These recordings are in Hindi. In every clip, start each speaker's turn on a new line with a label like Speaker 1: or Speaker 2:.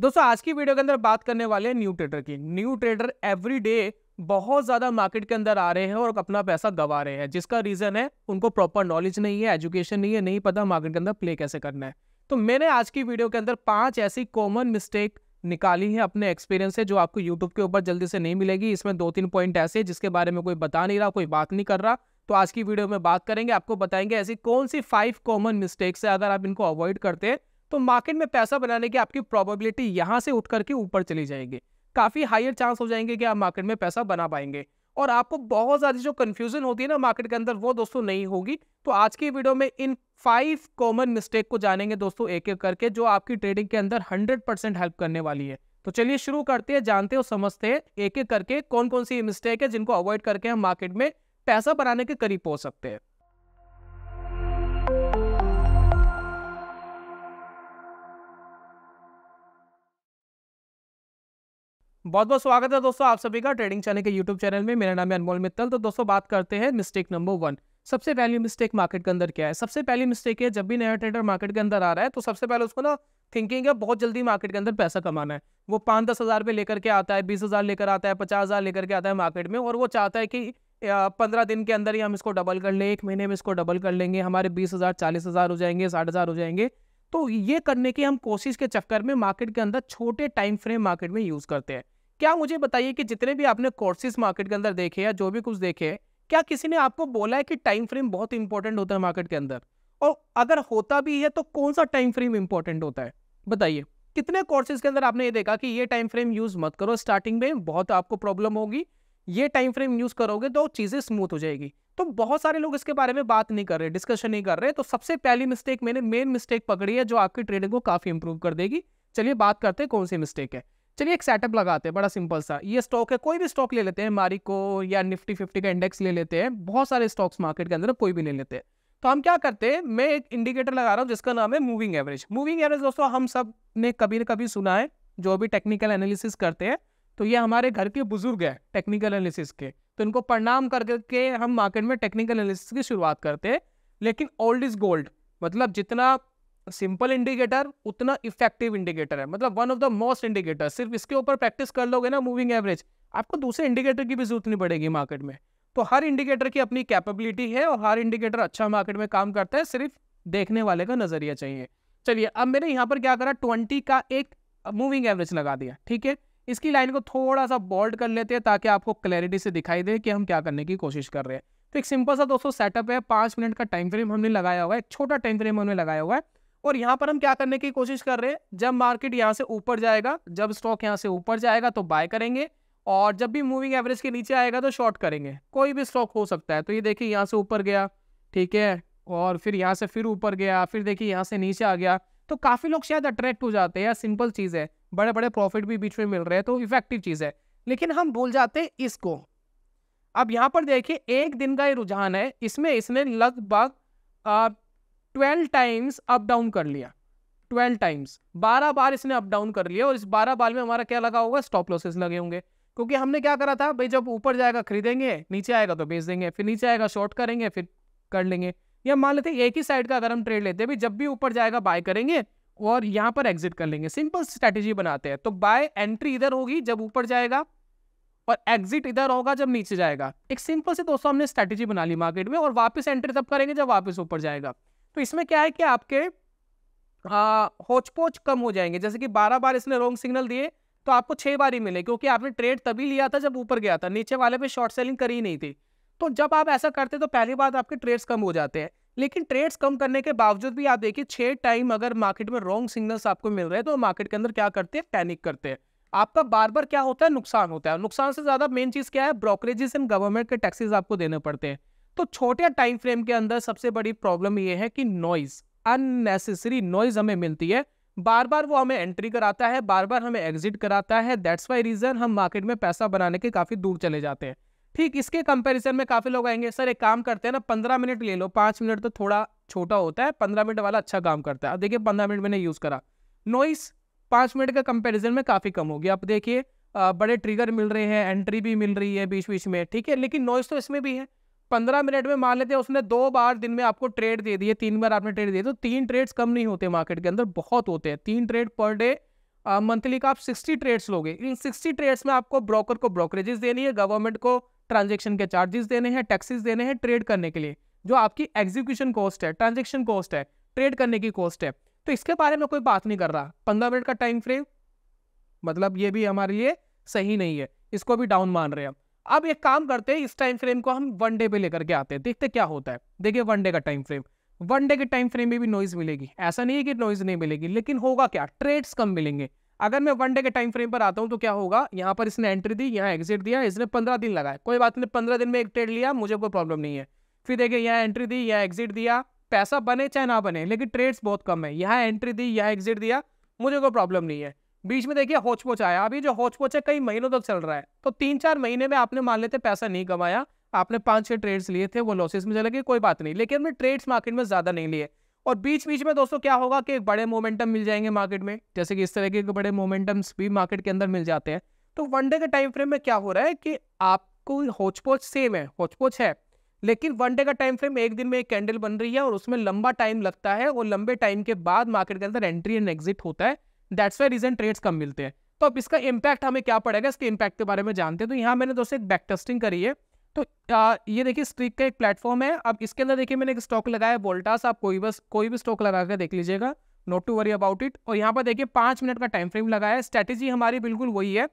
Speaker 1: दोस्तों आज की वीडियो के अंदर बात करने वाले हैं न्यू ट्रेडर की न्यू ट्रेडर एवरी डे बहुत ज़्यादा मार्केट के अंदर आ रहे हैं और अपना पैसा गवा रहे हैं जिसका रीज़न है उनको प्रॉपर नॉलेज नहीं है एजुकेशन नहीं है नहीं पता मार्केट के अंदर प्ले कैसे करना है तो मैंने आज की वीडियो के अंदर पांच ऐसी कॉमन मिस्टेक निकाली है अपने एक्सपीरियंस से जो आपको यूट्यूब के ऊपर जल्दी से नहीं मिलेगी इसमें दो तीन पॉइंट ऐसे जिसके बारे में कोई बता नहीं रहा कोई बात नहीं कर रहा तो आज की वीडियो में बात करेंगे आपको बताएंगे ऐसी कौन सी फाइव कॉमन मिस्टेक्स है अगर आप इनको अवॉइड करते हैं तो मार्केट में पैसा बनाने की आपकी प्रॉबिलिटी यहाँ से उठ करके ऊपर चली जाएगी काफ़ी हायर चांस हो जाएंगे कि आप मार्केट में पैसा बना पाएंगे और आपको बहुत ज़्यादा जो कन्फ्यूजन होती है ना मार्केट के अंदर वो दोस्तों नहीं होगी तो आज की वीडियो में इन फाइव कॉमन मिस्टेक को जानेंगे दोस्तों एक एक करके जो आपकी ट्रेडिंग के अंदर हंड्रेड परसेंट हेल्प करने वाली है तो चलिए शुरू करते हैं जानते और समझते हैं एक एक करके कौन कौन सी मिस्टेक है जिनको अवॉइड करके हम मार्केट में पैसा बनाने के करीब पहुंच सकते हैं बहुत बहुत स्वागत है दोस्तों आप सभी का ट्रेडिंग चैनल के यूट्यूब चैनल में मेरा नाम है अनमोल मित्तल तो दोस्तों बात करते हैं मिस्टेक नंबर वन सबसे पहली मिस्टेक मार्केट के अंदर क्या है सबसे पहली मिस्टेक है जब भी नया ट्रेडर मार्केट के अंदर आ रहा है तो सबसे पहले उसको ना थिंकिंग है बहुत जल्दी मार्केट के अंदर पैसा कमाना है वो पाँच दस हज़ार रुपये लेकर के आता है बीस हज़ार लेकर आता है पचास हज़ार लेकर के आता है मार्केट में और वो चाहता है कि पंद्रह दिन के अंदर ही हम इसको डबल कर लें एक महीने में इसको डबल कर लेंगे हमारे बीस हज़ार चालीस हज़ार हो जाएंगे साठ हज़ार हो जाएंगे तो ये करने की हम कोशिश के चक्कर में मार्केट के अंदर छोटे टाइम फ्रेम मार्केट में यूज़ करते हैं क्या मुझे बताइए कि जितने भी आपने कोर्सेज मार्केट के अंदर देखे या जो भी कुछ देखे क्या किसी ने आपको बोला है कि टाइम फ्रेम बहुत इंपॉर्टेंट होता है मार्केट के अंदर और अगर होता भी है तो कौन सा टाइम फ्रेम इंपॉर्टेंट होता है बताइए कितने कोर्सेज के अंदर आपने ये देखा कि ये टाइम फ्रेम यूज मत करो स्टार्टिंग में बहुत आपको प्रॉब्लम होगी ये टाइम फ्रेम यूज करोगे तो चीजें स्मूथ हो जाएगी तो बहुत सारे लोग इसके बारे में बात नहीं कर रहे डिस्कशन नहीं कर रहे तो सबसे पहली मिस्टेक मैंने मेन मिस्टेक पकड़ी है जो आपकी ट्रेडिंग को काफी इंप्रूव कर देगी चलिए बात करते हैं कौन सी मिस्टेक है चलिए एक सेटअप लगाते हैं बड़ा सिंपल सा ये स्टॉक है कोई भी स्टॉक ले लेते हैं मारिको या निफ्टी फिफ्टी का इंडेक्स ले लेते हैं बहुत सारे स्टॉक्स मार्केट के अंदर कोई भी ले लेते हैं तो हम क्या करते हैं मैं एक इंडिकेटर लगा रहा हूँ जिसका नाम है मूविंग एवरेज मूविंग एवरेज दोस्तों हम सब ने कभी ना कभी सुना है जो भी टेक्निकल एनालिसिस करते हैं तो ये हमारे घर के बुजुर्ग हैं टेक्निकल एनालिसिस के तो इनको प्रणाम करके हम मार्केट में टेक्निकल एनालिसिस की शुरुआत करते हैं लेकिन ओल्ड इज गोल्ड मतलब जितना सिंपल इंडिकेटर उतना इफेक्टिव इंडिकेटर है मतलब one of the most indicator सिर्फ इसके ऊपर प्रैक्टिस कर लोगे ना मूविंग एवरेज आपको दूसरे इंडिकेटर की भी जरूरत नहीं पड़ेगी मार्केट में तो हर इंडिकेटर की अपनी कैपेबिलिटी है और हर इंडिकेटर अच्छा मार्केट में काम करता है सिर्फ देखने वाले का नजरिया चाहिए चलिए अब मैंने यहाँ पर क्या करा ट्वेंटी का एक मूविंग एवरेज लगा दिया ठीक है इसकी लाइन को थोड़ा सा बोल्ड कर लेते हैं ताकि आपको क्लैरिटी से दिखाई दे कि हम क्या करने की कोशिश कर रहे हैं तो एक सिंपल सा दोस्तों सेटअप है पाँच मिनट का टाइम फ्रेम हमने लगाया हुआ है एक छोटा टाइम फ्रेम हमने लगाया हुआ है और यहाँ पर हम क्या करने की कोशिश कर रहे हैं जब मार्केट यहाँ से ऊपर जाएगा जब स्टॉक यहाँ से ऊपर जाएगा तो बाय करेंगे और जब भी मूविंग एवरेज के नीचे आएगा तो शॉर्ट करेंगे कोई भी स्टॉक हो सकता है तो ये देखिए यहाँ से ऊपर गया ठीक है और फिर यहाँ से फिर ऊपर गया फिर देखिए यहाँ से नीचे आ गया तो काफ़ी लोग शायद अट्रैक्ट हो जाते हैं सिंपल चीज़ है बड़े बड़े प्रॉफिट भी बीच में मिल रहे हैं तो इफेक्टिव चीज़ है लेकिन हम भूल जाते हैं इसको अब यहाँ पर देखिए एक दिन का ये रुझान है इसमें इसने लगभग ट्वेल्व टाइम्स अप डाउन कर लिया ट्वेल्व टाइम्स बारह बार इसने अप डाउन कर लिया और इस बारह बार में हमारा क्या लगा होगा स्टॉप लॉसेस लगे होंगे क्योंकि हमने क्या करा था भाई जब ऊपर जाएगा खरीदेंगे नीचे आएगा तो बेच देंगे फिर नीचे आएगा शॉर्ट करेंगे फिर कर लेंगे या मान लेते एक ही साइड का अगर हम ट्रेड लेते हैं भाई जब भी ऊपर जाएगा बाय करेंगे और यहाँ पर एग्जिट कर लेंगे सिंपल स्ट्रैटेजी बनाते हैं तो बाय एंट्री इधर होगी जब ऊपर जाएगा और एग्जिट इधर होगा जब नीचे जाएगा एक सिंपल से दोस्तों हमने स्ट्रैटेजी बना ली मार्केट में और वापस एंट्री तब करेंगे जब वापस ऊपर जाएगा तो इसमें क्या है कि आपके हाँ, होच पोच कम हो जाएंगे जैसे कि बारह बार इसने रॉन्ग सिग्नल दिए तो आपको छः बार ही मिले क्योंकि आपने ट्रेड तभी लिया था जब ऊपर गया था नीचे वाले पे शॉर्ट सेलिंग करी नहीं थी तो जब आप ऐसा करते तो पहली बार आपके ट्रेड्स कम हो जाते हैं लेकिन ट्रेड्स कम करने के बावजूद भी आप देखिए छः टाइम अगर मार्केट में रॉन्ग सिग्नल्स आपको मिल रहे हैं तो मार्केट के अंदर क्या करते हैं पैनिक करते हैं आपका बार बार क्या होता है नुकसान होता है नुकसान से ज़्यादा मेन चीज़ क्या है ब्रोकरेजेस एंड गवर्नमेंट के टैक्सेस आपको देने पड़ते हैं तो छोटे टाइम फ्रेम के अंदर सबसे बड़ी प्रॉब्लम ये है कि नॉइज अननेसेसरी नॉइज हमें मिलती है बार बार वो हमें एंट्री कराता है बार बार हमें एग्जिट कराता है दैट्स वाई रीजन हम मार्केट में पैसा बनाने के काफी दूर चले जाते हैं ठीक इसके कंपैरिजन में काफी लोग आएंगे सर एक काम करते हैं ना पंद्रह मिनट ले लो पांच मिनट तो थोड़ा छोटा होता है पंद्रह मिनट वाला अच्छा काम करता है अब देखिए पंद्रह मिनट मैंने यूज करा नॉइस पांच मिनट का कंपेरिजन में काफी कम होगी आप देखिए बड़े ट्रिगर मिल रहे हैं एंट्री भी मिल रही है बीच बीच में ठीक है लेकिन नॉइस तो इसमें भी है पंद्रह मिनट में मान लेते हैं उसने दो बार दिन में आपको ट्रेड दे दिए तीन बार आपने ट्रेड दिए तो तीन ट्रेड्स कम नहीं होते मार्केट के अंदर बहुत होते हैं तीन ट्रेड पर डे मंथली का आप सिक्सटी ट्रेड्स लोगे इन सिक्सटी ट्रेड्स में आपको ब्रोकर को ब्रोकरेजेस देनी है गवर्नमेंट को ट्रांजेक्शन के चार्जेस देने हैं टैक्सेस देने हैं ट्रेड करने के लिए जो आपकी एग्जीक्यूशन कॉस्ट है ट्रांजेक्शन कॉस्ट है ट्रेड करने की कॉस्ट है तो इसके बारे में कोई बात नहीं कर रहा पंद्रह मिनट का टाइम फ्रेम मतलब ये भी हमारे लिए सही नहीं है इसको भी डाउन मान रहे हैं अब एक काम करते हैं इस टाइम फ्रेम को हम वन डे पे लेकर के आते हैं देखते क्या होता है देखिए वन डे का टाइम फ्रेम वन डे के टाइम फ्रेम में भी नॉइज मिलेगी ऐसा नहीं है कि नॉइज नहीं मिलेगी लेकिन होगा क्या ट्रेड्स कम मिलेंगे अगर मैं वन डे के टाइम फ्रेम पर आता हूँ तो क्या होगा यहाँ पर इसने एंट्री दी यहाँ एग्जिट दिया इसने पंद्रह दिन लगाए कोई बात नहीं पंद्रह दिन में एक ट्रेड लिया मुझे कोई प्रॉब्लम नहीं है फिर देखिए यहाँ एंट्री दी यहाँ एग्जिट दिया पैसा बने चाहे ना बने लेकिन ट्रेड्स बहुत कम है यहाँ एंट्री दी यहाँ एग्जिट दिया मुझे कोई प्रॉब्लम नहीं है बीच में देखिए होचपोच आया अभी जो होचपोच है कई महीनों तक चल रहा है तो तीन चार महीने में आपने मान लेते पैसा नहीं कमाया आपने पांच छह ट्रेड्स लिए थे वो लॉसेस में चले गए कोई बात नहीं लेकिन हमने ट्रेड्स मार्केट में ज़्यादा नहीं लिए और बीच बीच में दोस्तों क्या होगा कि बड़े मोमेंटम मिल जाएंगे मार्केट में जैसे कि इस तरह के बड़े मोमेंटम्स भी मार्केट के अंदर मिल जाते हैं तो वनडे के टाइम फ्रेम में क्या हो रहा है कि आपको होचपोच सेम है होचपोच है लेकिन वनडे का टाइम फ्रेम एक दिन में एक कैंडल बन रही है और उसमें लंबा टाइम लगता है और लंबे टाइम के बाद मार्केट के अंदर एंट्री एंड एग्जिट होता है दैट्स वाई रीजन ट्रेड्स कम मिलते हैं तो अब इसका इम्पैक्ट हमें क्या पड़ेगा इसके इम्पैक्ट के बारे में जानते हैं तो यहाँ मैंने दोस्तों एक बैक टेस्टिंग करी है तो आ, ये देखिए स्ट्रीक का एक प्लेटफॉर्म है अब इसके अंदर देखिए मैंने एक स्टॉक लगाया वोल्टास आप कोई बस कोई भी स्टॉक लगा कर देख लीजिएगा not to worry about it और यहाँ पर देखिए पाँच मिनट का टाइम फ्रेम लगाया है स्ट्रैटेजी हमारी बिल्कुल वही है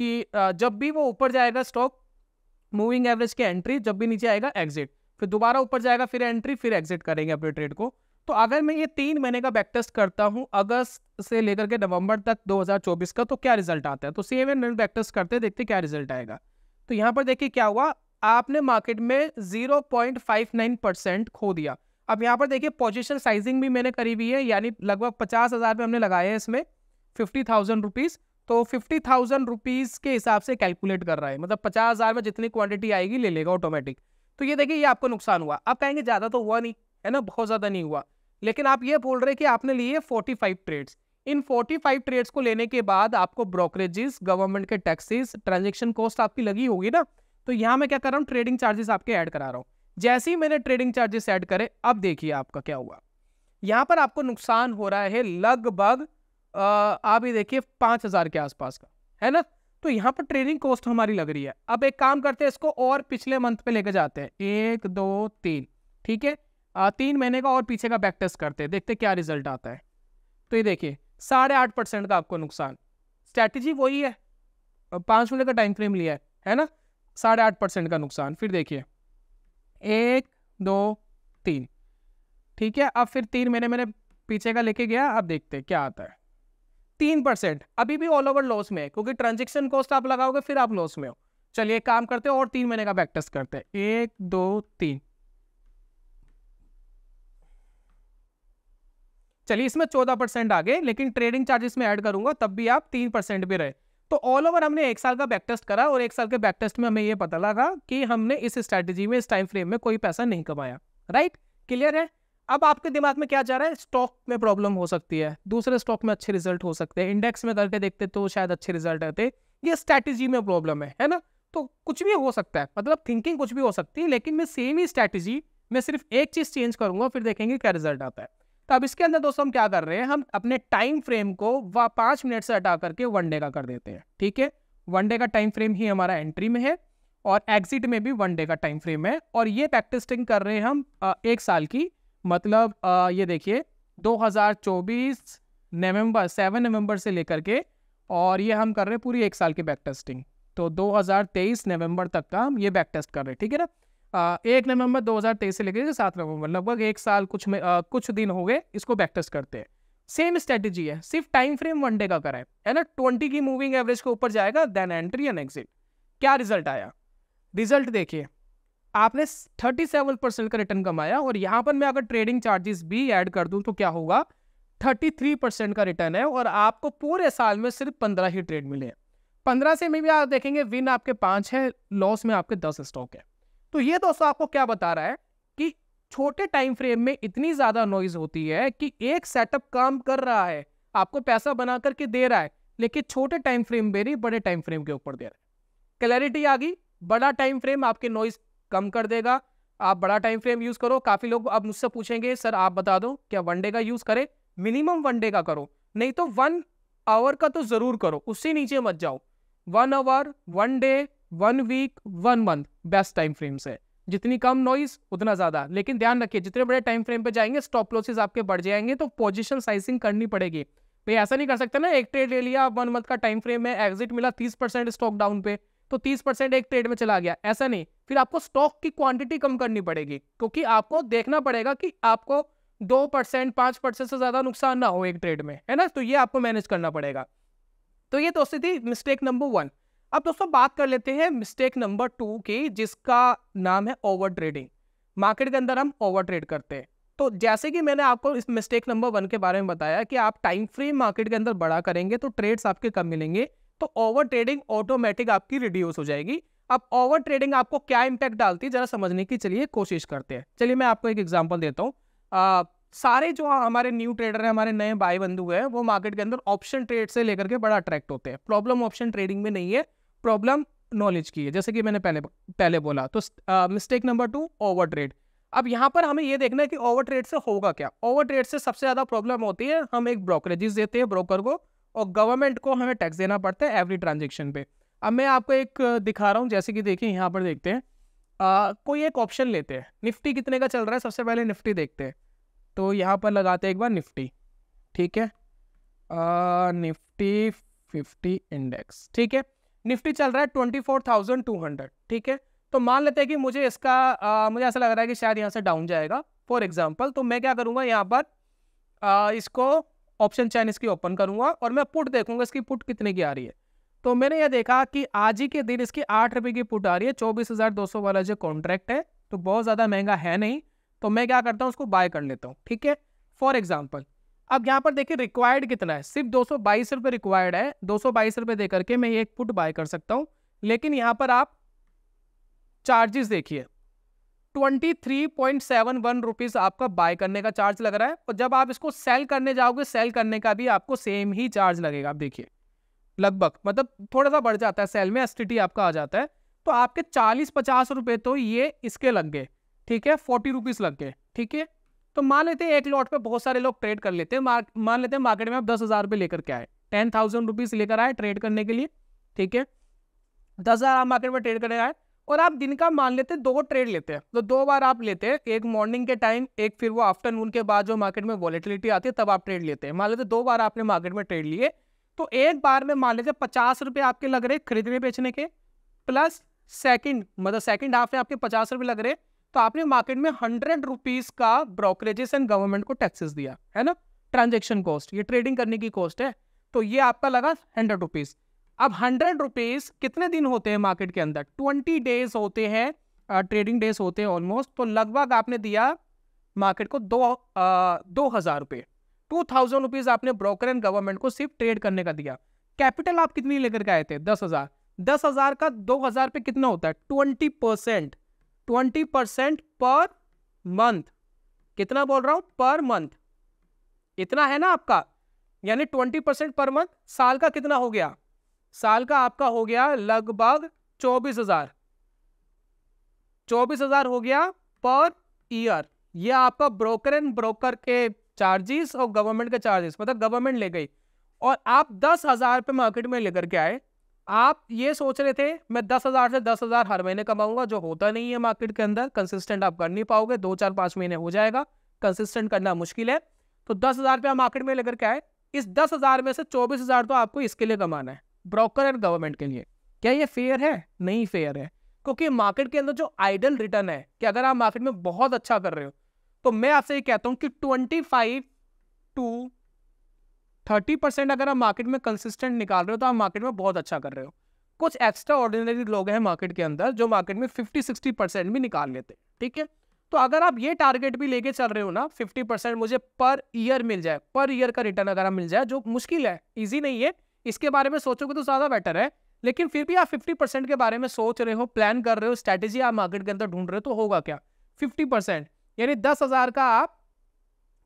Speaker 1: कि जब भी वो ऊपर जाएगा स्टॉक मूविंग एवरेज की एंट्री जब भी नीचे आएगा एग्जिट फिर दोबारा ऊपर जाएगा फिर एंट्री फिर एग्जिट करेंगे अपने ट्रेड को तो अगर मैं ये तीन महीने का बैक टेस्ट करता हूँ अगस्त से लेकर के नवंबर तक 2024 का तो क्या रिजल्ट आता है तो सेम एन बैक टेस्ट करते देखते क्या रिजल्ट आएगा तो यहाँ पर देखिए क्या हुआ आपने मार्केट में 0.59 परसेंट खो दिया अब यहाँ पर देखिए पोजिशन साइजिंग भी मैंने करी हुई है यानी लगभग पचास हज़ार में हमने लगाए हैं इसमें फिफ्टी थाउजेंड रुपीज़ तो फिफ्टी थाउजेंड रुपीज़ के हिसाब से कैलकुलेट कर रहा है मतलब पचास हज़ार में जितनी क्वान्टिटी आएगी ले लेगा ऑटोमेटिक तो ये देखिए ये आपको नुकसान हुआ आप कहेंगे ज़्यादा तो हुआ नहीं है ना बहुत ज़्यादा नहीं हुआ लेकिन आप ये बोल रहे कि आपने लिए 45 ट्रेड्स इन 45 ट्रेड्स को लेने के बाद आपको ब्रोकरेजेस गवर्नमेंट के टैक्सेस ट्रांजेक्शन कॉस्ट आपकी लगी होगी ना तो यहाँ मैं क्या कर रहा हूँ ट्रेडिंग चार्जेस आपके ऐड करा रहा हूँ जैसे ही मैंने ट्रेडिंग चार्जेस ऐड करे अब देखिए आपका क्या हुआ यहाँ पर आपको नुकसान हो रहा है लगभग आप ये देखिए पाँच हज़ार के आसपास का है ना तो यहाँ पर ट्रेडिंग कॉस्ट हमारी लग रही है अब एक काम करते हैं इसको और पिछले मंथ पे लेके जाते हैं एक दो तीन ठीक है तीन महीने का और पीछे का बैक टेस्ट करते हैं देखते क्या रिजल्ट आता है तो ये देखिए साढ़े आठ परसेंट का आपको नुकसान स्ट्रैटेजी वही है पाँच मिनट का टाइम फ्रेम लिया है है ना साढ़े आठ परसेंट का नुकसान फिर देखिए एक दो तीन ठीक है अब फिर तीन महीने मैंने पीछे का लेके गया अब देखते हैं क्या आता है तीन परसेंट अभी भी ऑल ओवर लॉस में है क्योंकि ट्रांजेक्शन कॉस्ट आप लगाओगे फिर आप लॉस में हो चलिए काम करते हो और तीन महीने का बैक टेस्ट करते हैं एक दो तीन चलिए इसमें चौदह परसेंट आगे लेकिन ट्रेडिंग चार्जेस में ऐड करूंगा तब भी आप तीन परसेंट भी रहे तो ऑल ओवर हमने एक साल का बैक टेस्ट करा और एक साल के बैक टेस्ट में हमें यह पता लगा कि हमने इस स्ट्रैटेजी में इस टाइम फ्रेम में कोई पैसा नहीं कमाया राइट क्लियर है अब आपके दिमाग में क्या जा रहा है स्टॉक में प्रॉब्लम हो सकती है दूसरे स्टॉक में अच्छे रिजल्ट हो सकते हैं इंडेक्स में करके देखते तो शायद अच्छे रिजल्ट रहते ये स्ट्रैटेजी में प्रॉब्लम है है ना तो कुछ भी हो सकता है मतलब थिंकिंग कुछ भी हो सकती है लेकिन मैं सेम ही स्ट्रैटेजी मैं सिर्फ एक चीज़ चेंज करूंगा फिर देखेंगे क्या रिजल्ट आता है तो अब इसके अंदर दोस्तों हम क्या कर रहे हैं हम अपने टाइम फ्रेम को वह पाँच मिनट से हटा करके वन डे का कर देते हैं ठीक है वन डे का टाइम फ्रेम ही हमारा एंट्री में है और एग्जिट में भी वन डे का टाइम फ्रेम है और ये प्रैक्टिसिंग कर रहे हैं हम एक साल की मतलब ये देखिए 2024 नवंबर 7 नवंबर से लेकर के और ये हम कर रहे हैं पूरी एक साल की बैक टेस्टिंग तो 2023 नवंबर तक का हम ये बैक टेस्ट कर रहे हैं ठीक है ना एक नवंबर 2023 से लेकर सात नवंबर लगभग एक साल कुछ में आ, कुछ दिन हो गए इसको बैकटेस्ट करते हैं सेम स्ट्रेटेजी है सिर्फ टाइम फ्रेम वन डे का कराए है ना ट्वेंटी की मूविंग एवरेज के ऊपर जाएगा देन एंट्री एंड एग्जिट क्या रिजल्ट आया रिजल्ट देखिए आपने थर्टी सेवन परसेंट का रिटर्न कमाया और यहाँ पर मैं अगर ट्रेडिंग चार्जेस भी ऐड कर दूँ तो क्या होगा थर्टी थ्री परसेंट का रिटर्न है और आपको पूरे साल में सिर्फ पंद्रह ही ट्रेड मिले हैं पंद्रह से में भी आप देखेंगे विन आपके पाँच है लॉस में आपके दस स्टॉक है तो ये दोस्तों आपको क्या बता रहा है कि छोटे टाइम फ्रेम में इतनी ज़्यादा नॉइज होती है कि एक सेटअप काम कर रहा है आपको पैसा बना करके दे रहा है लेकिन छोटे टाइम फ्रेम में नहीं बड़े टाइम फ्रेम के ऊपर दे रहा है क्लैरिटी आ गई बड़ा टाइम फ्रेम आपके नॉइज कम कर देगा आप बड़ा टाइम फ्रेम यूज़ करो काफ़ी लोग अब मुझसे पूछेंगे सर आप बता दो क्या वन डे का यूज़ करें मिनिमम वन डे का करो नहीं तो वन आवर का तो ज़रूर करो उससे नीचे मत जाओ one hour one day one week one month best time frames है जितनी कम नॉइज उतना ज्यादा लेकिन ध्यान रखिए जितने बड़े टाइम फ्रेम पे जाएंगे स्टॉप लॉसेज आपके बढ़ जाएंगे तो पोजिशन साइजिंग करनी पड़ेगी भाई ऐसा नहीं कर सकते ना एक ट्रेड ले लिया वन मंथ का टाइम फ्रेम है एग्जिट मिला तीस परसेंट स्टॉक डाउन पे तो तीस परसेंट एक ट्रेड में चला गया ऐसा नहीं फिर आपको स्टॉक की क्वांटिटी कम करनी पड़ेगी क्योंकि आपको देखना पड़ेगा कि आपको दो परसेंट पांच परसेंट से ज़्यादा नुकसान ना हो एक ट्रेड में है ना तो ये आपको मैनेज करना पड़ेगा तो ये दोस्ती थी मिस्टेक नंबर वन अब दोस्तों बात कर लेते हैं मिस्टेक नंबर टू की जिसका नाम है ओवर ट्रेडिंग मार्केट के अंदर हम ओवर ट्रेड करते हैं तो जैसे कि मैंने आपको इस मिस्टेक नंबर वन के बारे में बताया कि आप टाइम फ्रेम मार्केट के अंदर बड़ा करेंगे तो ट्रेड्स आपके कम मिलेंगे तो ओवर ट्रेडिंग ऑटोमेटिक आपकी रिड्यूस हो जाएगी अब ओवर ट्रेडिंग आपको क्या इम्पैक्ट डालती है जरा समझने की चलिए कोशिश करते हैं चलिए मैं आपको एक एग्जाम्पल देता हूँ सारे जो हमारे न्यू ट्रेडर हैं हमारे नए भाई बंधु हैं वो मार्केट के अंदर ऑप्शन ट्रेड से लेकर के बड़ा अट्रैक्ट होते हैं प्रॉब्लम ऑप्शन ट्रेडिंग में नहीं है प्रॉब्लम नॉलेज की है जैसे कि मैंने पहले पहले बोला तो mistake number two over trade अब यहाँ पर हमें ये देखना है कि ओवर ट्रेड से होगा क्या ओवर ट्रेड से सबसे ज़्यादा प्रॉब्लम होती है हम एक ब्रोकरेजेस देते हैं ब्रोकर को और गवर्नमेंट को हमें टैक्स देना पड़ता है एवरी ट्रांजेक्शन पे अब मैं आपको एक दिखा रहा हूँ जैसे कि देखिए यहाँ पर देखते हैं आ, कोई एक ऑप्शन लेते हैं निफ्टी कितने का चल रहा है सबसे पहले निफ्टी देखते हैं तो यहाँ पर लगाते हैं एक बार निफ्टी ठीक है आ, निफ्टी फिफ्टी इंडेक्स ठीक है निफ्टी चल रहा है twenty four thousand two hundred ठीक है तो मान लेते हैं कि मुझे इसका आ, मुझे ऐसा लग रहा है कि शायद यहाँ से डाउन जाएगा फॉर एग्जाम्पल तो मैं क्या करूँगा यहाँ पर आ, इसको ऑप्शन चैन इसकी ओपन करूँगा और मैं पुट देखूँगा इसकी पुट कितने की आ रही है तो मैंने यह देखा कि आज ही के दिन इसकी आठ रुपये की पुट आ रही है चौबीस हज़ार दो सौ वाला जो कॉन्ट्रैक्ट है तो बहुत ज़्यादा महंगा है नहीं तो मैं क्या करता हूँ उसको बाय कर लेता हूँ ठीक है फॉर एग्जाम्पल अब यहाँ पर देखिए रिक्वायर्ड कितना है सिर्फ दो सौ बाईस रिक्वायर्ड है दो सौ बाईस रुपये दे करके मैं एक पुट बाय कर सकता हूँ लेकिन यहाँ पर आप चार्जेस देखिए twenty three point seven rupees आपका बाय करने का चार्ज लग रहा है और जब आप इसको सेल करने जाओगे सेल करने का भी आपको सेम ही चार्ज लगेगा आप देखिए लगभग मतलब थोड़ा सा बढ़ जाता है सेल में एस आपका आ जाता है तो आपके चालीस पचास रुपए तो ये इसके लग गए ठीक है फोर्टी रुपीज़ लग गए ठीक है तो मान लेते हैं एक लॉट पे बहुत सारे लोग ट्रेड कर लेते हैं मान लेते हैं मार्केट में आप दस हज़ार रुपये लेकर के आए टेन थाउजेंड रुपीज़ लेकर आए ट्रेड करने के लिए ठीक है दस हज़ार आप मार्केट में ट्रेड करने आए और आप दिन का मान लेते हैं दो ट्रेड लेते हैं तो दो बार आप लेते हैं एक मॉर्निंग के टाइम एक फिर वो आफ्टरनून के बाद जो मार्केट में वॉलेटिलिटी आती है तब आप ट्रेड लेते हैं मान लेते दो बार आपने मार्केट में ट्रेड लिए तो एक बार में मान लेते पचास रुपये आपके लग रहे खरीदने बेचने के प्लस सेकंड मतलब सेकंड हाफ में आपके पचास रुपये लग रहे तो आपने मार्केट में हंड्रेड रुपीज का ब्रोकरेजेस एंड गवर्नमेंट को टैक्सेस दिया है ना ट्रांजेक्शन कॉस्ट ये ट्रेडिंग करने की कॉस्ट है तो ये आपका लगा हंड्रेड रुपीज अब हंड्रेड रुपीज कितने दिन होते हैं मार्केट के अंदर ट्वेंटी डेज होते हैं ट्रेडिंग डेज होते हैं ऑलमोस्ट तो लगभग आपने दिया मार्केट को दो आ, दो हजार रुपये टू थाउजेंड रुपीज आपने ब्रोकर एंड गवर्नमेंट को सिर्फ ट्रेड करने का दिया कैपिटल आप कितनी लेकर के आए थे दस हजार दस हजार का दो हजार पे कितना होता है twenty percent twenty percent per month कितना बोल रहा हूं पर मंथ इतना है ना आपका यानी ट्वेंटी परसेंट पर मंथ साल का कितना हो गया साल का आपका हो गया लगभग चौबीस हजार चौबीस हजार हो गया पर ईयर ये आपका ब्रोकर एंड ब्रोकर के चार्जेस और गवर्नमेंट के चार्जेस मतलब गवर्नमेंट ले गई और आप दस हजार रुपये मार्केट में लेकर के आए आप ये सोच रहे थे मैं दस हज़ार से दस हज़ार हर महीने कमाऊंगा जो होता नहीं है मार्केट के अंदर कंसिस्टेंट आप कर नहीं पाओगे दो चार पाँच महीने हो जाएगा कंसिस्टेंट करना मुश्किल है तो दस हज़ार रुपया मार्केट में लेकर के आए इस दस हज़ार में से चौबीस हज़ार तो आपको इसके लिए कमाना है ब्रोकर एंड गवर्नमेंट के लिए क्या ये फेयर है नहीं फेयर है क्योंकि मार्केट के अंदर जो आइडल रिटर्न है कि अगर आप मार्केट में बहुत अच्छा कर रहे हो तो मैं आपसे ये कहता हूँ कि twenty five to thirty percent अगर आप मार्केट में कंसिस्टेंट निकाल रहे हो तो आप मार्केट में बहुत अच्छा कर रहे हो कुछ एक्स्ट्रा ऑर्डिनरी लोग हैं मार्केट के अंदर जो मार्केट में फिफ्टी सिक्सटी परसेंट भी निकाल लेते हैं ठीक है तो अगर आप ये टारगेट भी लेके चल रहे हो ना फिफ्टी परसेंट मुझे पर ईयर मिल जाए पर ईयर का रिटर्न अगर आप मिल जाए जो मुश्किल है ईजी नहीं है इसके बारे में सोचोगे तो ज़्यादा बेटर है लेकिन फिर भी आप फिफ्टी परसेंट के बारे में सोच रहे हो प्लान कर रहे हो स्ट्रैटेजी आप मार्केट के अंदर ढूंढ रहे हो तो होगा क्या फिफ्टी परसेंट यानी दस हज़ार का आप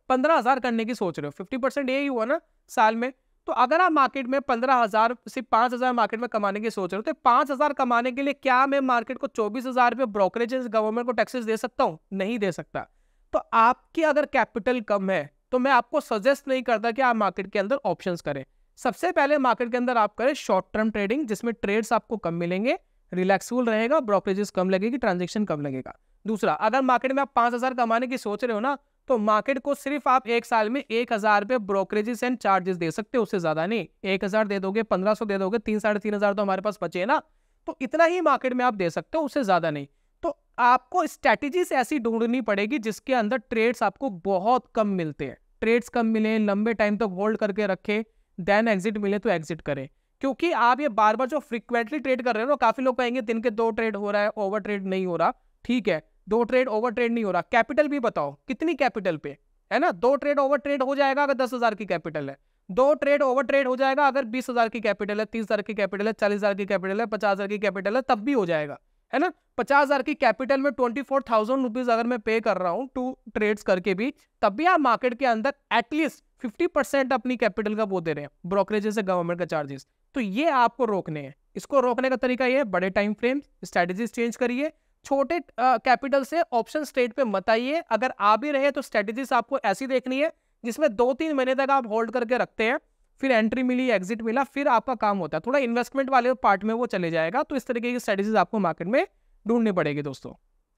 Speaker 1: पंद्रह हज़ार करने की सोच रहे हो फिफ्टी परसेंट यही हुआ ना साल में तो अगर आप मार्केट में पंद्रह हज़ार से पाँच हज़ार मार्केट में कमाने की सोच रहे हो तो पाँच हज़ार कमाने के लिए क्या मैं मार्केट को चौबीस हज़ार रुपये ब्रोकरेजेस गवर्नमेंट को टैक्सेस दे सकता हूँ नहीं दे सकता तो आपकी अगर कैपिटल कम है तो मैं आपको सजेस्ट नहीं करता कि आप मार्केट के अंदर ऑप्शन करें सबसे पहले मार्केट के अंदर आप करें शॉर्ट टर्म ट्रेडिंग जिसमें ट्रेड्स आपको कम मिलेंगे रिलैक्सफुल रहेगा ब्रोकरेजेस कम लगेगी ट्रांजेक्शन कम लगेगा दूसरा अगर मार्केट में आप पाँच हज़ार कमाने की सोच रहे हो ना तो मार्केट को सिर्फ आप एक साल में एक हजार रुपये ब्रोकरेजेस एंड चार्जेस दे सकते हो उससे ज्यादा नहीं एक हजार दे दोगे पंद्रह सौ दे दोगे तीन साढ़े तीन हजार तो हमारे पास बचे ना तो इतना ही मार्केट में आप दे सकते हो उससे ज्यादा नहीं तो आपको स्ट्रैटेजीज ऐसी ढूंढनी पड़ेगी जिसके अंदर ट्रेड्स आपको बहुत कम मिलते हैं ट्रेड्स कम मिले लंबे टाइम तक होल्ड करके रखें देन एग्जिट मिले तो एग्जिट करें क्योंकि आप ये बार बार जो फ्रिक्वेंटली ट्रेड कर रहे हो ना काफी लोग कहेंगे दिन के दो ट्रेड हो रहा है ओवर ट्रेड नहीं हो रहा ठीक है दो ट्रेड ओवर ट्रेड नहीं हो रहा कैपिटल भी बताओ कितनी कैपिटल पे है ना दो ट्रेड ओवर ट्रेड हो जाएगा अगर दस हज़ार की कैपिटल है दो ट्रेड ओवर ट्रेड हो जाएगा अगर बीस हज़ार की कैपिटल है तीस हज़ार की कैपिटल है चालीस हज़ार की कैपिटल है पचास हज़ार की कैपिटल है तब भी हो जाएगा है ना पचास हज़ार की कैपिटल में ट्वेंटी फोर थाउजेंड रुपीज़ अगर मैं पे कर रहा हूँ टू ट्रेड्स करके भी तब भी आप मार्केट के अंदर एटलीस्ट फिफ्टी परसेंट अपनी कैपिटल का वो दे रहे हैं ब्रोकरेजेस से गवर्नमेंट का चार्जेस तो ये आपको रोकने हैं इसको रोकने का तरीका ये है बड़े टाइम फ्रेम स्ट्रेटेजी चेंज करिए छोटे कैपिटल से ऑप्शन स्टेट पे मत आइए अगर आ भी रहे तो स्ट्रेटेजीज आपको ऐसी देखनी है जिसमें दो तीन महीने तक आप होल्ड करके रखते हैं फिर एंट्री मिली एग्जिट मिला फिर आपका काम होता है थोड़ा इन्वेस्टमेंट वाले पार्ट में वो चले जाएगा तो इस तरीके की स्ट्रेटेजीज आपको मार्केट में ढूंढनी पड़ेगी दोस्तों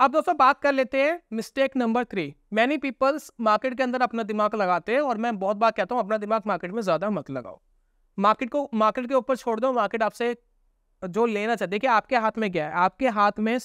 Speaker 1: अब दोस्तों बात कर लेते हैं mistake number three many peoples market के अंदर अपना दिमाग लगाते हैं और मैं बहुत बार कहता हूँ अपना दिमाग मार्केट में ज़्यादा मत लगाओ मार्केट को मार्केट के ऊपर छोड़ दो मार्केट आपसे जो लेना चाहते कि आपके हाथ में क्या है आपके हाथ में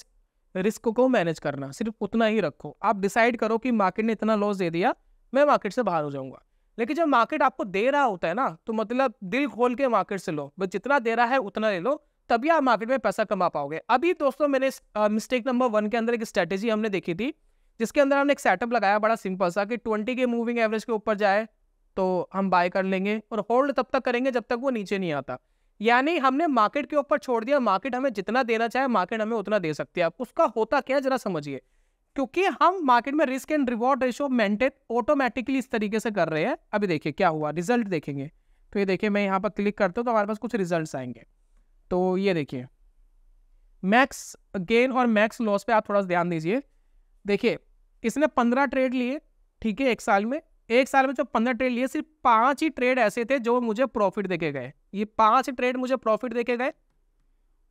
Speaker 1: रिस्क को मैनेज करना सिर्फ उतना ही रखो आप डिसाइड करो कि मार्केट ने इतना लॉस दे दिया मैं मार्केट से बाहर हो जाऊंगा लेकिन जब मार्केट आपको दे रहा होता है ना तो मतलब दिल खोल के मार्केट से लो बस जितना दे रहा है उतना ले लो तभी आप मार्केट में पैसा कमा पाओगे अभी दोस्तों मैंने मिस्टेक नंबर वन के अंदर एक स्ट्रैटेजी हमने देखी थी जिसके अंदर हमने एक सेटअप लगाया बड़ा सिंपल सा कि ट्वेंटी के मूविंग एवरेज के ऊपर जाए तो हम बाय कर लेंगे और होल्ड तब तक करेंगे जब तक वो नीचे नहीं आता यानी हमने मार्केट के ऊपर छोड़ दिया मार्केट हमें जितना देना चाहे मार्केट हमें उतना दे सकती है आप उसका होता क्या जरा समझिए क्योंकि हम मार्केट में risk and reward ratio maintain automatically इस तरीके से कर रहे हैं अभी देखिए क्या हुआ रिजल्ट देखेंगे तो ये देखिए मैं यहाँ पर क्लिक करता हूँ तो हमारे पास कुछ रिजल्ट आएंगे तो ये देखिए मैक्स गेन और मैक्स लॉस पे आप थोड़ा सा ध्यान दीजिए देखिए इसने पंद्रह ट्रेड लिए ठीक है एक साल में एक साल में जो पंद्रह ट्रेड लिए सिर्फ पांच ही ट्रेड ऐसे थे जो मुझे प्रॉफिट देके गए ये पांच ट्रेड मुझे प्रॉफिट देखे गए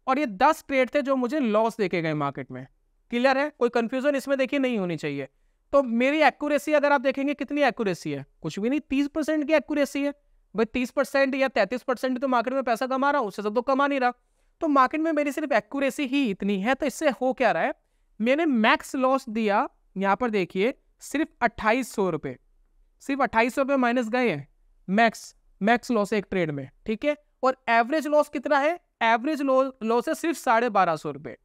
Speaker 1: और ये दस ट्रेड थे जो मुझे लॉस देखे गए मार्केट में क्लियर है कोई कंफ्यूजन इसमें देखिए नहीं होनी चाहिए तो मेरी एक्यूरेसी अगर आप देखेंगे कितनी एक्यूरेसी है कुछ भी नहीं तीस परसेंट की एक्यूरेसी है भाई तीस परसेंट या तैंतीस परसेंट तो मार्केट में पैसा कमा रहा हूँ उससे सब तो कमा नहीं रहा तो मार्केट में मेरी सिर्फ एक्यूरेसी ही इतनी है तो इससे हो क्या रहा है मैंने मैक्स लॉस दिया यहाँ पर देखिए सिर्फ अट्ठाईस सौ सिर्फ अट्ठाईस सौ माइनस गए हैं मैक्स मैक्स लॉस है एक ट्रेड में ठीक है और एवरेज लॉस कितना है एवरेज लॉस है सिर्फ साढ़े बारह सौ रुपये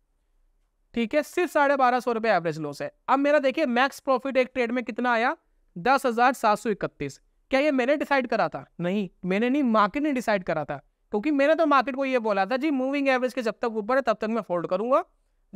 Speaker 1: ठीक है सिर्फ साढ़े बारह सौ रुपये एवरेज लॉस है अब मेरा देखिए मैक्स प्रॉफिट एक ट्रेड में कितना आया दस हज़ार सात सौ इकतीस क्या ये मैंने डिसाइड करा था नहीं मैंने नहीं मार्केट ने डिसाइड करा था क्योंकि मैंने तो मार्केट को ये बोला था जी मूविंग एवरेज के जब तक ऊपर है तब तक मैं फोल्ड करूंगा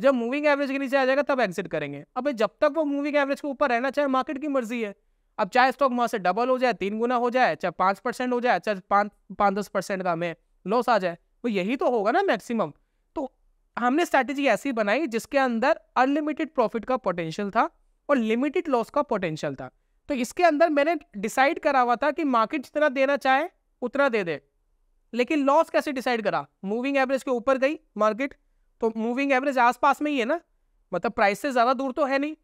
Speaker 1: जब मूविंग एवरेज के नीचे आ जाएगा तब एग्जिट करेंगे अब जब तक वो मूविंग एवरेज के ऊपर रहना चाहे मार्केट की मर्जी है अब चाहे स्टॉक वहाँ से डबल हो जाए तीन गुना हो जाए चाहे पाँच परसेंट हो जाए चाहे पाँच पाँच दस परसेंट का हमें लॉस आ जाए वो तो यही तो होगा ना मैक्सिमम तो हमने स्ट्रैटेजी ऐसी बनाई जिसके अंदर अनलिमिटेड प्रॉफिट का पोटेंशियल था और लिमिटेड लॉस का पोटेंशियल था तो इसके अंदर मैंने डिसाइड करा हुआ था कि मार्केट जितना देना चाहे उतना दे दे लेकिन लॉस कैसे डिसाइड करा मूविंग एवरेज के ऊपर गई मार्केट तो मूविंग एवरेज आसपास में ही है ना मतलब प्राइस से ज़्यादा दूर तो है नहीं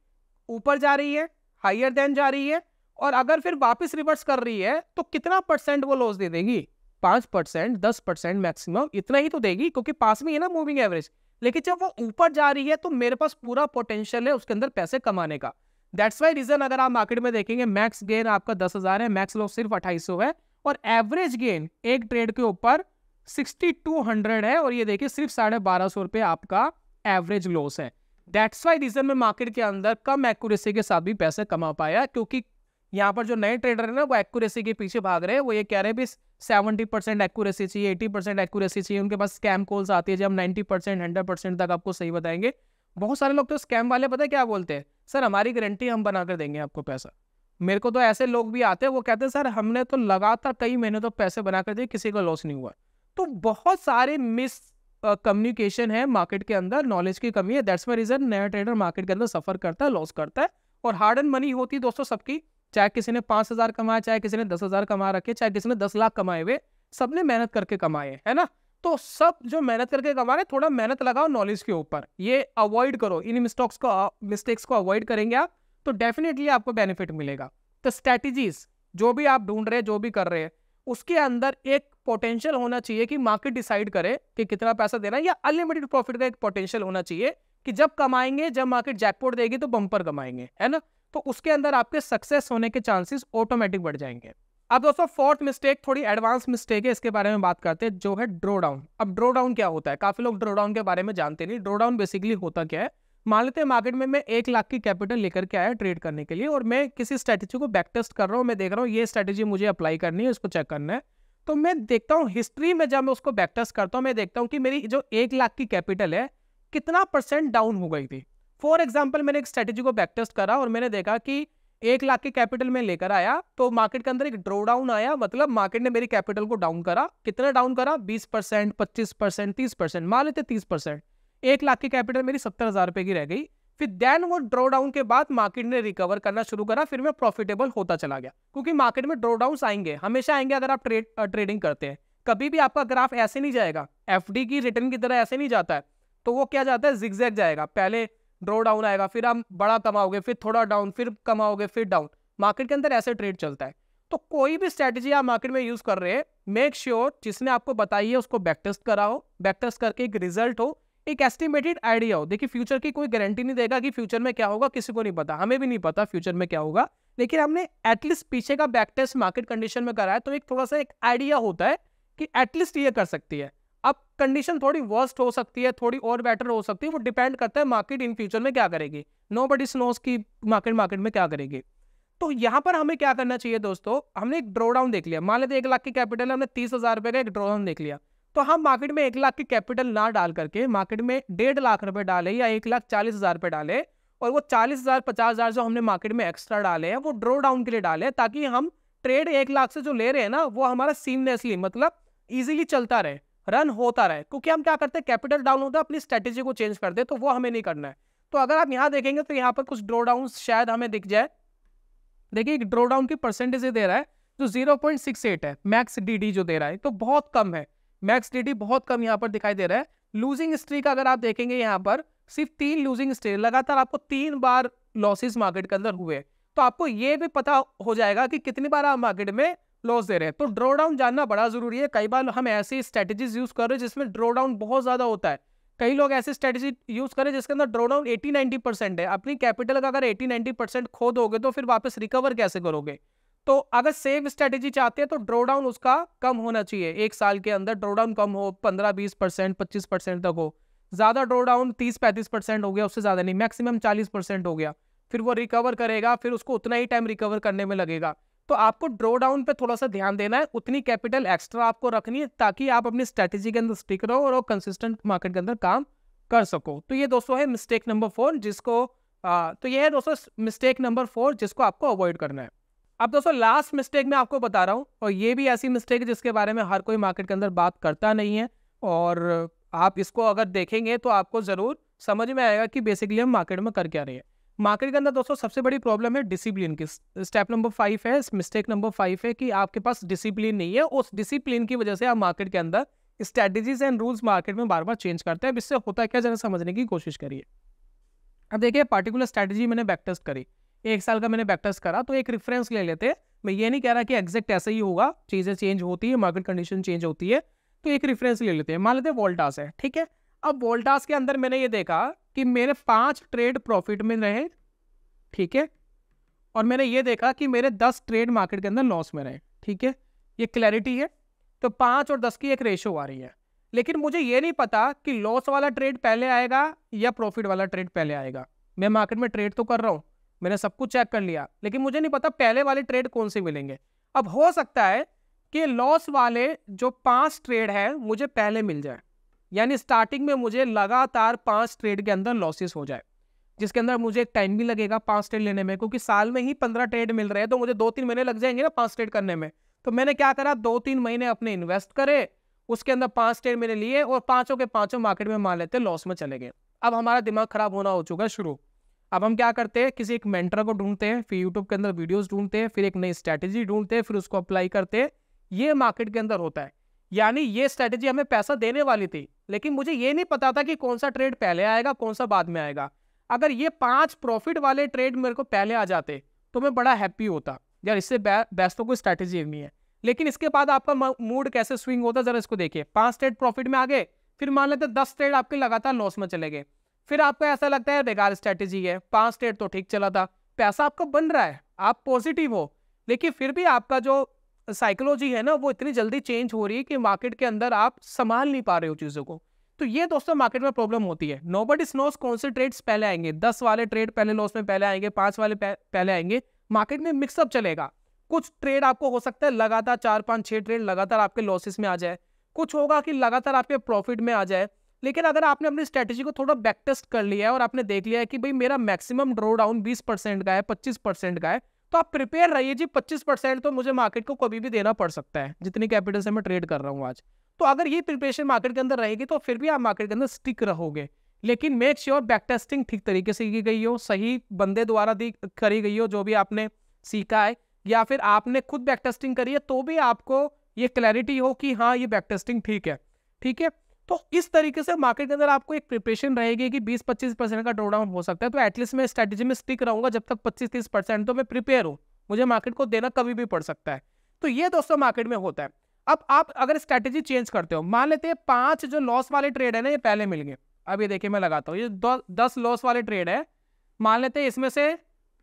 Speaker 1: ऊपर जा रही है हायर देन जा रही है और अगर फिर वापस रिवर्स कर रही है तो कितना परसेंट वो लॉस दे देगी पाँच परसेंट दस परसेंट मैक्सिमम इतना ही तो देगी क्योंकि पास में ही ना मूविंग एवरेज लेकिन जब वो ऊपर जा रही है तो मेरे पास पूरा पोटेंशियल है उसके अंदर पैसे कमाने का दैट्स वाई रीजन अगर आप मार्केट में देखेंगे मैक्स गेन आपका दस हज़ार है मैक्स लॉस सिर्फ अट्ठाईस है और एवरेज गेन एक ट्रेड के ऊपर सिक्सटी टू हंड्रेड है और ये देखिए सिर्फ साढ़े बारह सौ रुपये आपका एवरेज लॉस है दैट्स वाई रीजन में मार्केट के अंदर कम एक्यूरेसी के साथ भी पैसे कमा पाया क्योंकि यहाँ पर जो नए ट्रेडर है ना वो एक्यूरेसी के पीछे भाग रहे हैं वो ये कह रहे हैं भी सेवेंटी परसेंट एक्यूरेसी चाहिए एटी परसेंट एक्यूरेसी चाहिए उनके पास स्कैम कॉल्स आती है जब नाइन्टी परसेंट हंड्रेड परसेंट तक आपको सही बताएंगे बहुत सारे लोग तो स्कैम वाले पता है क्या बोलते हैं सर हमारी गारंटी हम बना कर देंगे आपको पैसा मेरे को तो ऐसे लोग भी आते हैं वो कहते हैं सर हमने तो लगातार कई महीने तो पैसे बना कर दिए किसी का लॉस नहीं हुआ तो बहुत सारे मिस कम्युनिकेशन है मार्केट के अंदर नॉलेज की कमी है दैट्स माई रीजन नया ट्रेडर मार्केट के अंदर सफर करता है लॉस करता है और हार्ड एंड मनी होती है दोस्तों सबकी चाहे किसी ने पांच हजार कमाया चाहे किसी ने दस हजार कमा रखे चाहे किसी ने दस लाख कमाए हुए सबने मेहनत करके कमाए है ना तो सब जो मेहनत करके कमा रहे थोड़ा मेहनत लगाओ नॉलेज के ऊपर ये अवॉइड करो इन मिस्टॉक्स को मिस्टेक्स को अवॉइड करेंगे आप तो डेफिनेटली आपको बेनिफिट मिलेगा तो स्ट्रैटेजीज जो भी आप ढूंढ रहे जो भी कर रहे हैं उसके अंदर एक पोटेंशियल होना चाहिए कि मार्केट डिसाइड करे कि कितना पैसा देना या अनलिमिटेड प्रॉफिट का एक पोटेंशियल होना चाहिए कि जब कमाएंगे जब मार्केट जैकपोर्ट देगी तो बम्पर कमाएंगे है ना तो उसके अंदर आपके सक्सेस होने के चांसेस ऑटोमेटिक बढ़ जाएंगे अब दोस्तों फोर्थ मिस्टेक थोड़ी एडवांस मिस्टेक है इसके बारे में बात करते हैं जो है ड्रोडाउन अब ड्रोडाउन क्या होता है काफी लोग ड्रोडाउन के बारे में जानते नहीं ड्रोडाउन बेसिकली होता क्या है मान लेते हैं मार्केट में मैं एक लाख की कैपिटल लेकर के आया ट्रेड करने के लिए और मैं किसी स्ट्रैटेजी को बैकटेस्ट कर रहा हूँ मैं देख रहा हूँ ये स्ट्रैटेजी मुझे अप्लाई करनी है इसको चेक करना है तो मैं देखता हूँ हिस्ट्री में जब मैं उसको बैकटेस्ट करता हूँ मैं देखता हूँ कि मेरी जो एक लाख की कैपिटल है कितना परसेंट डाउन हो गई थी फॉर एग्जाम्पल मैंने एक स्ट्रेटेजी को बैकटेस्ट करा और मैंने देखा कि एक लाख के कैपिटल में लेकर आया तो मार्केट के अंदर एक ड्रोडाउन आया मतलब मार्केट ने मेरी कैपिटल को डाउन करा कितना डाउन करा 20 परसेंट पच्चीस परसेंट तीस परसेंट मान लेते तीस परसेंट एक लाख की कैपिटल मेरी सत्तर हज़ार रुपये की रह गई फिर देन वो ड्रोडाउन के बाद मार्केट ने रिकवर करना शुरू करा फिर मैं प्रॉफिटेबल होता चला गया क्योंकि मार्केट में ड्रोडाउन आएंगे हमेशा आएंगे अगर आप ट्रेड ट्रेडिंग करते हैं कभी भी आपका ग्राफ ऐसे नहीं जाएगा एफ की रिटर्न की तरह ऐसे नहीं जाता है तो वो क्या जाता है जिग्जैग जाएगा पहले ड्रो डाउन आएगा फिर आप बड़ा कमाओगे फिर थोड़ा डाउन फिर कमाओगे फिर डाउन मार्केट के अंदर ऐसे ट्रेड चलता है तो कोई भी स्ट्रैटेजी आप मार्केट में यूज़ कर रहे हैं मेक श्योर जिसने आपको बताई है उसको बैकटेस्ट कराओ बैकटेस्ट करके एक रिजल्ट हो एक एस्टिमेटेड आइडिया हो देखिए फ्यूचर की कोई गारंटी नहीं देगा कि फ्यूचर में क्या होगा किसी को नहीं पता हमें भी नहीं पता फ्यूचर में क्या होगा लेकिन हमने एटलीस्ट पीछे का बैक टेस्ट मार्केट कंडीशन में कराया तो एक थोड़ा सा एक आइडिया होता है कि एटलीस्ट ये कर सकती है अब कंडीशन थोड़ी वर्स्ट हो सकती है थोड़ी और बेटर हो सकती है वो डिपेंड करता है मार्केट इन फ्यूचर में क्या करेगी नो बडी स्नोस की मार्केट मार्केट में क्या करेगी तो यहाँ पर हमें क्या करना चाहिए दोस्तों हमने एक ड्रोडाउन देख लिया मान लेते एक लाख की कैपिटल हमने तीस हज़ार रुपये का एक ड्रोडाउन देख लिया तो हम मार्केट में एक लाख की कैपिटल ना डाल करके मार्केट में डेढ़ लाख रुपये डाले या एक लाख चालीस हज़ार रुपये डाले और वो चालीस हज़ार पचास हज़ार जो हमने मार्केट में एक्स्ट्रा डाले हैं वो ड्रो डाउन के लिए डाले ताकि हम ट्रेड एक लाख से जो ले रहे हैं ना वो हमारा सीमलेसली मतलब ईजिली चलता रहे रन होता रहे क्योंकि हम क्या करते हैं कैपिटल डाउन होता है अपनी स्ट्रेटेजी को चेंज कर दे तो वो हमें नहीं करना है तो अगर आप यहाँ देखेंगे तो यहाँ पर कुछ ड्रो डाउन शायद हमें दिख जाए देखिए एक ड्रो डाउन की परसेंटेज दे रहा है जो जीरो पॉइंट सिक्स एट है मैक्स डीडी जो दे रहा है तो बहुत कम है मैक्स डीडी बहुत कम यहाँ पर दिखाई दे रहा है लूजिंग स्ट्रीक अगर आप देखेंगे यहाँ पर सिर्फ तीन लूजिंग स्ट्रीक लगातार आपको तीन बार लॉसेज मार्केट के अंदर हुए तो आपको ये भी पता हो जाएगा कि कितनी बार आप मार्केट में लॉस दे रहे हैं तो ड्रॉ डाउन जानना बड़ा जरूरी है कई बार हम ऐसी स्ट्रेटेजीज यूज कर रहे हैं जिसमें ड्रॉ डाउन बहुत ज्यादा होता है कई लोग ऐसी स्ट्रेटेजी यूज करें जिसके अंदर drawdown eighty ninety percent है अपनी कैपिटल का अगर एटी नाइनटी परसेंट खो दोगे तो फिर वापस रिकवर कैसे करोगे तो अगर सेफ स्ट्रेटेजी चाहते हैं तो ड्रॉ डाउन उसका कम होना चाहिए एक साल के अंदर ड्रॉ डाउन कम हो पंद्रह बीस परसेंट पच्चीस परसेंट तक हो ज़्यादा ड्रॉ डाउन तीस पैंतीस परसेंट हो गया उससे ज़्यादा नहीं मैक्सिमम चालीस परसेंट हो गया फिर वो रिकवर करेगा फिर उसको उतना ही टाइम रिकवर करने में लगेगा तो आपको ड्रो डाउन पे थोड़ा सा ध्यान देना है उतनी कैपिटल एक्स्ट्रा आपको रखनी है ताकि आप अपनी स्ट्रैटेजी के अंदर स्टिक रहो और कंसिस्टेंट मार्केट के अंदर काम कर सको तो ये दोस्तों है मिस्टेक नंबर फोर जिसको आ, तो ये है दोस्तों मिस्टेक नंबर फोर जिसको आपको अवॉइड करना है अब दोस्तों लास्ट मिस्टेक मैं आपको बता रहा हूँ और ये भी ऐसी मिस्टेक है जिसके बारे में हर कोई मार्केट के अंदर बात करता नहीं है और आप इसको अगर देखेंगे तो आपको ज़रूर समझ में आएगा कि बेसिकली हम मार्केट में कर क्या रहे हैं मार्केट के अंदर दोस्तों सबसे बड़ी प्रॉब्लम है डिसिप्लिन की स्टेप नंबर फाइव है मिस्टेक नंबर फाइव है कि आपके पास डिसिप्लिन नहीं है उस डिसिप्लिन की वजह से आप मार्केट के अंदर स्ट्रेटेजीज एंड रूल्स मार्केट में बार बार चेंज करते हैं इससे होता है क्या जरा समझने की कोशिश करिए अब देखिए पर्टिकुलर स्ट्रैटेजी मैंने बैकटेस्ट करी एक साल का मैंने बैकटेस्ट करा तो एक रेफरेंस ले लेते हैं मैं ये नहीं कह रहा कि एग्जैक्ट ऐसा ही होगा चीज़ें चेंज होती है मार्केट कंडीशन चेंज होती है तो एक रेफरेंस ले लेते हैं मान लेते हैं वोल्टास है ठीक है अब वोल्टास के अंदर मैंने ये देखा कि मेरे पांच ट्रेड प्रॉफिट में रहे ठीक है और मैंने ये देखा कि मेरे दस ट्रेड मार्केट के अंदर लॉस में रहे ठीक है ये क्लैरिटी है तो पाँच और दस की एक रेशो आ रही है लेकिन मुझे ये नहीं पता कि लॉस वाला ट्रेड पहले आएगा या प्रॉफिट वाला ट्रेड पहले आएगा मैं मार्केट में ट्रेड तो कर रहा हूँ मैंने सब कुछ चेक कर लिया लेकिन मुझे नहीं पता पहले वाले ट्रेड कौन से मिलेंगे अब हो सकता है कि लॉस वाले जो पांच ट्रेड है मुझे पहले मिल जाए यानी स्टार्टिंग में मुझे लगातार पांच ट्रेड के अंदर लॉसेस हो जाए जिसके अंदर मुझे एक टाइम भी लगेगा पांच ट्रेड लेने में क्योंकि साल में ही पंद्रह ट्रेड मिल रहे हैं तो मुझे दो तीन महीने लग जाएंगे ना पांच ट्रेड करने में तो मैंने क्या करा दो तीन महीने अपने इन्वेस्ट करे उसके अंदर पांच ट्रेड मैंने लिए और पांचों के पांचों मार्केट में मान लेते लॉस में चले गए अब हमारा दिमाग खराब होना हो चुका है शुरू अब हम क्या करते हैं किसी एक मेंटर को ढूंढते हैं फिर यूट्यूब के अंदर वीडियोज़ ढूंढते हैं फिर एक नई स्ट्रैटेजी ढूंढते हैं फिर उसको अप्लाई करते हैं ये मार्केट के अंदर होता है यानी ये स्ट्रैटेजी हमें पैसा देने वाली थी लेकिन मुझे ये नहीं पता था कि कौन सा ट्रेड पहले आएगा कौन सा बाद में आएगा अगर ये पांच प्रॉफिट वाले ट्रेड मेरे को पहले आ जाते तो मैं बड़ा हैप्पी होता यार इससे बेस्ट तो कोई स्ट्रैटेजी नहीं है लेकिन इसके बाद आपका मूड कैसे स्विंग होता जरा इसको देखिए पांच ट्रेड प्रॉफिट में आ गए फिर मान लेते दस ट्रेड आपके लगातार लॉस में चले गए फिर आपको ऐसा लगता है बेकार स्ट्रैटेजी है पांच ट्रेड तो ठीक चला था पैसा आपका बन रहा है आप पॉजिटिव हो लेकिन फिर भी आपका जो साइकोलॉजी है ना वो इतनी जल्दी चेंज हो रही है कि मार्केट के अंदर आप संभाल नहीं पा रहे हो चीज़ों को तो ये दोस्तों मार्केट में प्रॉब्लम होती है नो बट स्नोस कौन से ट्रेड्स पहले आएंगे दस वाले ट्रेड पहले लॉस में पहले आएंगे पाँच वाले पहले आएंगे मार्केट में मिक्सअप चलेगा कुछ ट्रेड आपको हो सकता है लगातार चार पाँच छः ट्रेड लगातार आपके लॉसेस में आ जाए कुछ होगा कि लगातार आपके प्रॉफिट में आ जाए लेकिन अगर आपने अपनी स्ट्रैटेजी को थोड़ा बैक टेस्ट कर लिया है और आपने देख लिया है कि भाई मेरा मैक्सिमम ड्रो डाउन बीस परसेंट का है पच्चीस परसेंट का है तो आप प्रिपेयर रहिए जी 25 परसेंट तो मुझे मार्केट को कभी भी देना पड़ सकता है जितनी कैपिटल से मैं ट्रेड कर रहा हूँ आज तो अगर ये प्रिपरेशन मार्केट के अंदर रहेगी तो फिर भी आप मार्केट के अंदर स्टिक रहोगे लेकिन मेक श्योर बैक टेस्टिंग ठीक तरीके से की गई हो सही बंदे द्वारा दी करी गई हो जो भी आपने सीखा है या फिर आपने खुद बैक टेस्टिंग करी है तो भी आपको ये क्लैरिटी हो कि हाँ ये बैक टेस्टिंग ठीक है ठीक है तो इस तरीके से मार्केट के अंदर आपको एक प्रिपरेशन रहेगी कि 20-25 परसेंट का ड्रोडाउन हो सकता है तो एटलीस्ट मैं स्ट्रेटेजी में स्टिक रहूंगा जब तक 25-30 परसेंट तो मैं प्रिपेयर हूँ मुझे मार्केट को देना कभी भी पड़ सकता है तो ये दोस्तों मार्केट में होता है अब आप अगर स्ट्रैटेजी चेंज करते हो मान लेते हैं पांच जो लॉस वाले ट्रेड है ना ये पहले मिल गए अब ये देखिए मैं लगाता हूँ ये दस लॉस वाले ट्रेड है मान लेते हैं इसमें से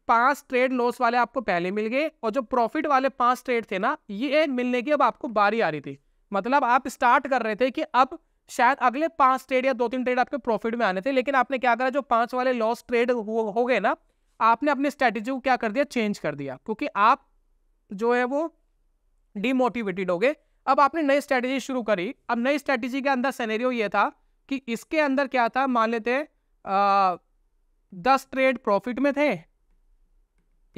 Speaker 1: पांच ट्रेड लॉस वाले आपको पहले मिल गए और जो प्रॉफिट वाले पांच ट्रेड थे ना ये मिलने की अब आपको बारी आ रही थी मतलब आप स्टार्ट कर रहे थे कि अब शायद अगले पांच ट्रेड या दो तीन ट्रेड आपके प्रॉफिट में आने थे लेकिन आपने क्या करा जो पांच वाले लॉस ट्रेड हो, हो गए ना आपने अपनी स्ट्रेटेजी को क्या कर दिया चेंज कर दिया क्योंकि आप जो है वो डिमोटिवेटेड हो गए अब आपने नई स्ट्रैटेजी शुरू करी अब नई स्ट्रैटेजी के अंदर सैनेरियो ये था कि इसके अंदर क्या था मान लेते दस ट्रेड प्रॉफिट में थे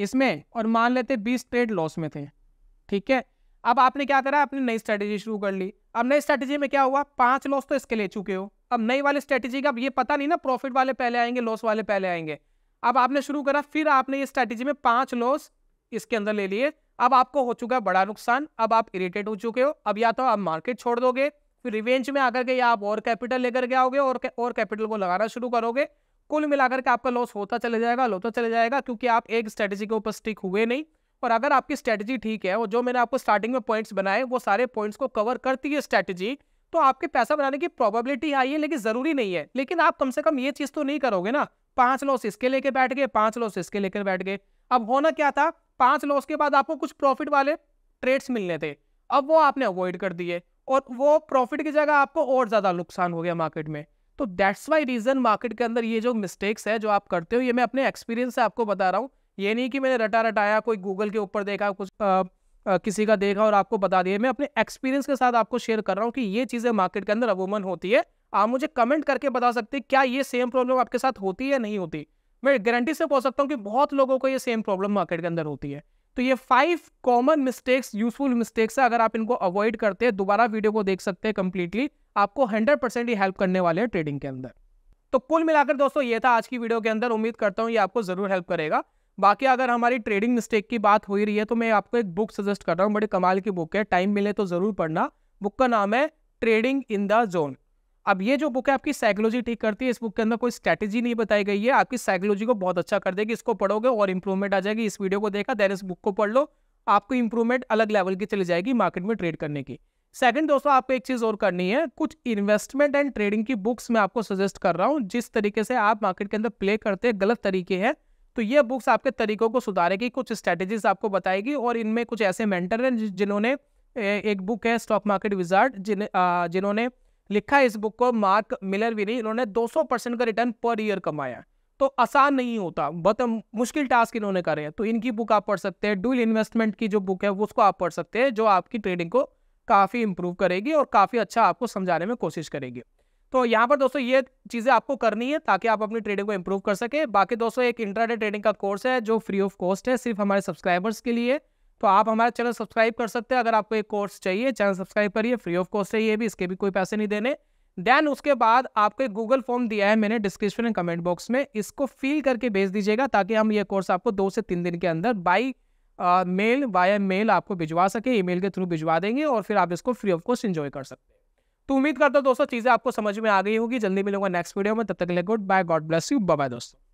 Speaker 1: इसमें और मान लेते बीस ट्रेड लॉस में थे ठीक है अब आपने क्या करा अपनी नई स्ट्रैटेजी शुरू कर ली अब नई स्ट्रैटेजी में क्या हुआ पांच लॉस तो इसके ले चुके हो अब नई वाली स्ट्रैटेजी का अब ये पता नहीं ना प्रॉफिट वाले पहले आएंगे लॉस वाले पहले आएंगे अब आपने शुरू करा फिर आपने ये स्ट्रैटेजी में पांच लॉस इसके अंदर ले लिए अब आपको हो चुका है बड़ा नुकसान अब आप इरिटेट हो चुके हो अब या तो आप मार्केट छोड़ दोगे फिर रिवेंज में आकर के या आप और कैपिटल लेकर के आओगे और और कैपिटल को लगाना शुरू करोगे कुल मिलाकर के आपका लॉस होता चले जाएगा लोता चले जाएगा क्योंकि आप एक स्ट्रेटेजी के ऊपर स्टिक हुए नहीं और अगर आपकी स्ट्रैटेजी ठीक है और जो मैंने आपको स्टार्टिंग में पॉइंट्स बनाए वो सारे पॉइंट्स को कवर करती है स्ट्रैटेजी तो आपके पैसा बनाने की प्रोबेबिलिटी हाई है लेकिन ज़रूरी नहीं है लेकिन आप कम से कम ये चीज़ तो नहीं करोगे ना पाँच लॉस इसके लेके बैठ गए पाँच लॉस इसके लेकर बैठ गए अब होना क्या था पाँच लॉस के बाद आपको कुछ प्रॉफिट वाले ट्रेड्स मिलने थे अब वो आपने अवॉइड कर दिए और वो प्रॉफिट की जगह आपको और ज़्यादा नुकसान हो गया मार्केट में तो दैट्स वाई रीज़न मार्केट के अंदर ये जो मिस्टेक्स है जो आप करते हो ये मैं अपने एक्सपीरियंस से आपको बता रहा हूँ ये नहीं कि मैंने रटा रटाया कोई गूगल के ऊपर देखा कुछ आ, आ, किसी का देखा और आपको बता दिया मैं अपने एक्सपीरियंस के साथ आपको शेयर कर रहा हूँ कि ये चीज़ें मार्केट के अंदर अमूमन होती है आप मुझे कमेंट करके बता सकते क्या ये सेम प्रॉब्लम आपके साथ होती है या नहीं होती मैं गारंटी से बोल सकता हूँ कि बहुत लोगों को ये सेम प्रॉब्लम मार्केट के अंदर होती है तो ये five common mistakes useful mistakes है अगर आप इनको अवॉइड करते हैं दोबारा वीडियो को देख सकते हैं कंप्लीटली आपको हंड्रेड परसेंट ही हेल्प करने वाले हैं ट्रेडिंग के अंदर तो कुल मिलाकर दोस्तों ये था आज की वीडियो के अंदर उम्मीद करता हूँ ये आपको जरूर हेल्प करेगा बाकी अगर हमारी ट्रेडिंग मिस्टेक की बात हो ही रही है तो मैं आपको एक बुक सजेस्ट कर रहा हूँ बड़ी कमाल की बुक है टाइम मिले तो ज़रूर पढ़ना बुक का नाम है ट्रेडिंग इन द जोन अब ये जो बुक है आपकी साइकोलॉजी ठीक करती है इस बुक के अंदर कोई स्ट्रैटेजी नहीं बताई गई है आपकी साइकोलॉजी को बहुत अच्छा कर देगी इसको पढ़ोगे और इंप्रूवमेंट आ जाएगी इस वीडियो को देखा देन इस बुक को पढ़ लो आपको इंप्रूवमेंट अलग लेवल की चली जाएगी मार्केट में ट्रेड करने की सेकंड दोस्तों आपको एक चीज़ और करनी है कुछ इन्वेस्टमेंट एंड ट्रेडिंग की बुक्स मैं आपको सजेस्ट कर रहा हूँ जिस तरीके से आप मार्केट के अंदर प्ले करते हैं गलत तरीके हैं तो ये बुक्स आपके तरीकों को सुधारेगी कुछ स्ट्रैटेजीज आपको बताएगी और इनमें कुछ ऐसे मेंटर हैं जिन्होंने एक बुक है स्टॉक मार्केट विजार्ड जिन जिन्होंने लिखा इस बुक को मार्क मिलर भी नहीं इन्होंने 200 परसेंट का रिटर्न पर ईयर कमाया तो आसान नहीं होता बहुत मुश्किल टास्क इन्होंने करे हैं तो इनकी बुक आप पढ़ सकते हैं डुअल इन्वेस्टमेंट की जो बुक है उसको आप पढ़ सकते हैं जो आपकी ट्रेडिंग को काफ़ी इंप्रूव करेगी और काफ़ी अच्छा आपको समझाने में कोशिश करेगी तो यहाँ पर दोस्तों ये चीज़ें आपको करनी है ताकि आप अपनी ट्रेडिंग को इम्प्रूव कर सके बाकी दोस्तों एक इंट्राडे ट्रेडिंग का कोर्स है जो फ्री ऑफ कॉस्ट है सिर्फ हमारे सब्सक्राइबर्स के लिए तो आप हमारा चैनल सब्सक्राइब कर सकते हैं अगर आपको एक कोर्स चाहिए चैनल सब्सक्राइब करिए फ्री ऑफ कॉस्ट है ये भी इसके भी कोई पैसे नहीं देने देन उसके बाद आपको एक गूगल फॉर्म दिया है मैंने डिस्क्रिप्शन एंड कमेंट बॉक्स में इसको फिल करके भेज दीजिएगा ताकि हम ये कोर्स आपको दो से तीन दिन के अंदर बाई मेल वाया मेल आपको भिजवा सके ई के थ्रू भिजवा देंगे और फिर आप इसको फ्री ऑफ कॉस्ट इन्जॉय कर सकते हैं तो उम्मीद करता हूँ दोस्तों चीज़ें आपको समझ में आ गई होगी जल्दी मिलूंगा नेक्स्ट वीडियो में तब तक के लिए goodbye God bless you bye दोस्तों